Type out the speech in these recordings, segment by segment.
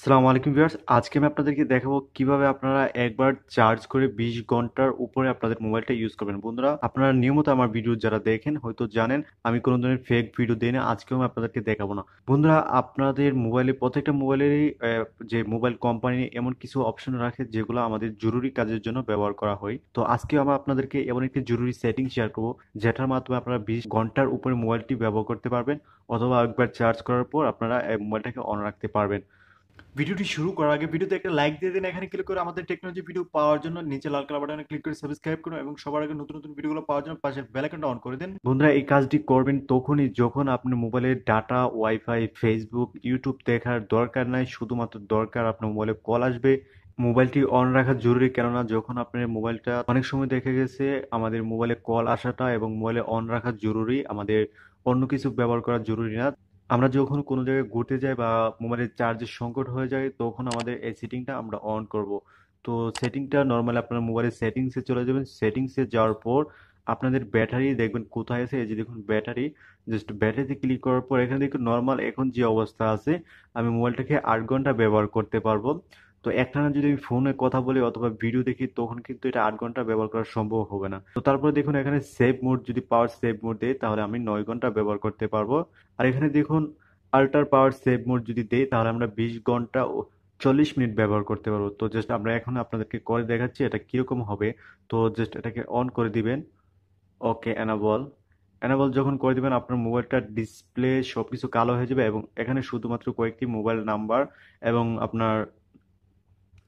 সালামু আলাইকুম ভিউয়ার্স আজকে আমি আপনাদেরকে দেখাবো কিভাবে আপনারা একবার চার্জ করে 20 ঘন্টার উপরে আপনাদের মোবাইলটা ইউজ করবেন বন্ধুরা আপনারা নিয়মিত আমার ভিডিও যারা দেখেন হয়তো জানেন আমি কোনো ধরনের ফেক ভিডিও দিই না আজকেও আমি আপনাদেরকে দেখাবো না বন্ধুরা আপনাদের মোবাইলে প্রত্যেকটা মোবাইলেরই যে মোবাইল কোম্পানি এমন কিছু অপশন রাখে যেগুলো আমাদের জরুরি কাজের জন্য ব্যবহার করা হয় তো আজকে আমরা আপনাদেরকে এমন একটি জরুরি সেটিং শেয়ার করবো যেটার মাধ্যমে আপনারা বিশ ঘন্টার উপরে মোবাইলটি ব্যবহার করতে পারবেন অথবা একবার চার্জ করার পর আপনারা মোবাইলটাকে অন রাখতে পারবেন ভিডিওটি শুরু করার আগে ভিডিওতে একটা লাইক দিয়ে দিন এখানে ক্লিক করে আমাদের টেকনোলজি ভিডিও পাওয়ার জন্য নিচে লাল কালার বাটনে ক্লিক করে সাবস্ক্রাইব করুন এবং সবার আগে নতুন নতুন ভিডিওগুলো পাওয়ার জন্য পাশের আইকনটা অন করে দিন বন্ধুরা এই কাজটি করবেন তখনই যখন আপনার মোবাইলের ডাটা ওয়াইফাই ফেসবুক ইউটিউব দেখার দরকার নাই শুধুমাত্র দরকার আপনার মোবাইলে কল আসবে মোবাইলটি অন রাখা জরুরি কেননা যখন আপনার মোবাইলটা অনেক সময় দেখে গেছে আমাদের মোবাইলে কল আসাটা এবং মোবাইলে অন রাখা জরুরি আমাদের অন্য কিছু ব্যবহার করা জরুরি না আমরা যখন কোনো জায়গায় ঘুরতে যাই বা মোবাইলের চার্জের সংকট হয়ে যায় তখন আমাদের এই সেটিংটা আমরা অন করব তো সেটিংটা নর্মালি আপনার মোবাইলের সেটিংসে চলে যাবেন সেটিংসে যাওয়ার পর আপনাদের ব্যাটারি দেখবেন কোথায় আছে এই যে দেখুন ব্যাটারি জাস্ট ব্যাটারিতে ক্লিক করার পর এখানে দেখুন নর্মাল এখন যে অবস্থা আছে আমি মোবাইলটাকে আট ঘন্টা ব্যবহার করতে পারবো তো একটানা যদি আমি ফোনে কথা বলি অথবা ভিডিও দেখি তখন কিন্তু এটা আট ঘন্টা ব্যবহার করা সম্ভব হবে না তো তারপরে দেখুন এখানে সেভ মোড যদি পাওয়ার সেভ মোড দেয় তাহলে আমি নয় ঘন্টা ব্যবহার করতে পারবো আর এখানে দেখুন আল্ট্রা পাওয়ার সেভ মোড যদি দেয় তাহলে আমরা বিশ ঘন্টা ও চল্লিশ মিনিট ব্যবহার করতে পারবো তো জাস্ট আমরা এখন আপনাদেরকে করে দেখাচ্ছি এটা কীরকম হবে তো জাস্ট এটাকে অন করে দিবেন ওকে অ্যানাবল অ্যানাবল যখন করে দেবেন আপনার মোবাইলটা ডিসপ্লে সব কিছু কালো হয়ে যাবে এবং এখানে শুধুমাত্র কয়েকটি মোবাইল নাম্বার এবং আপনার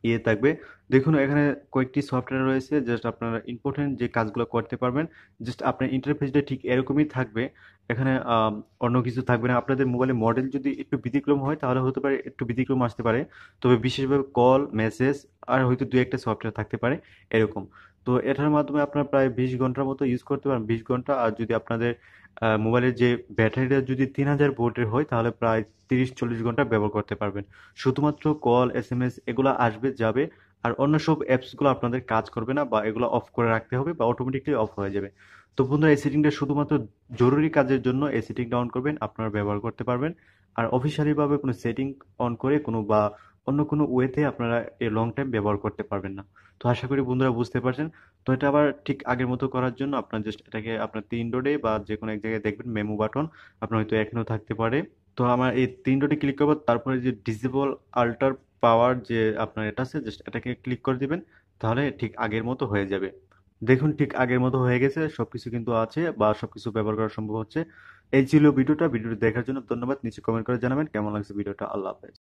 ইয়ে থাকবে দেখুন এখানে কয়েকটি সফটওয়্যার রয়েছে জাস্ট আপনারা ইম্পর্টেন্ট যে কাজগুলো করতে পারবেন জাস্ট আপনার ইন্টারফেসটা ঠিক এরকমই থাকবে এখানে অন্য কিছু থাকবে না আপনাদের মোবাইলের মডেল যদি একটু ব্যতিক্রম হয় তাহলে হতে পারে একটু ব্যতিক্রম আসতে পারে তবে বিশেষভাবে কল মেসেজ আর হয়তো দু একটা সফটওয়্যার থাকতে পারে এরকম তো এটার মাধ্যমে আপনারা প্রায় বিশ ঘন্টার মতো ইউজ করতে পারেন বিশ ঘন্টা আর যদি আপনাদের মোবাইলের যে ব্যাটারিটা যদি তিন হাজার ভোল্টের হয় তাহলে প্রায় তিরিশ চল্লিশ ঘন্টা ব্যবহার করতে পারবেন শুধুমাত্র কল এস এম এস এগুলো আসবে যাবে আর অন্য সব অ্যাপসগুলো আপনাদের কাজ করবে না বা এগুলো অফ করে রাখতে হবে বা অটোমেটিকলি অফ হয়ে যাবে তো বন্ধুরা এই সেটিংটা শুধুমাত্র জরুরি কাজের জন্য এই সেটিং ডাউন করবেন আপনারা ব্যবহার করতে পারবেন আর অফিসিয়ালিভাবে কোনো সেটিং অন করে কোনো বা অন্য কোনো ওয়েতে আপনারা এই লং টাইম ব্যবহার করতে পারবেন না তো আশা করি বন্ধুরা বুঝতে পারছেন তো এটা আবার ঠিক আগের মতো করার জন্য আপনার জাস্ট এটাকে আপনার তিন ডোডে বা যে কোনো এক জায়গায় দেখবেন মেমো বাটন আপনার হয়তো এখনও থাকতে পারে তো আমার এই তিন রোডে ক্লিক করবো তারপরে যে ডিসেবল আল্টার পাওয়ার যে আপনার এটা আছে জাস্ট এটাকে ক্লিক করে দিবেন তাহলে ঠিক আগের মতো হয়ে যাবে দেখুন ঠিক আগের মতো হয়ে গেছে সব কিছু কিন্তু আছে বা সব কিছু ব্যবহার করা সম্ভব হচ্ছে এই ছিল ভিডিওটা ভিডিওটি দেখার জন্য ধন্যবাদ নিচে কমেন্ট করে জানাবেন কেমন লাগছে ভিডিওটা আল্লাহ হাফেজ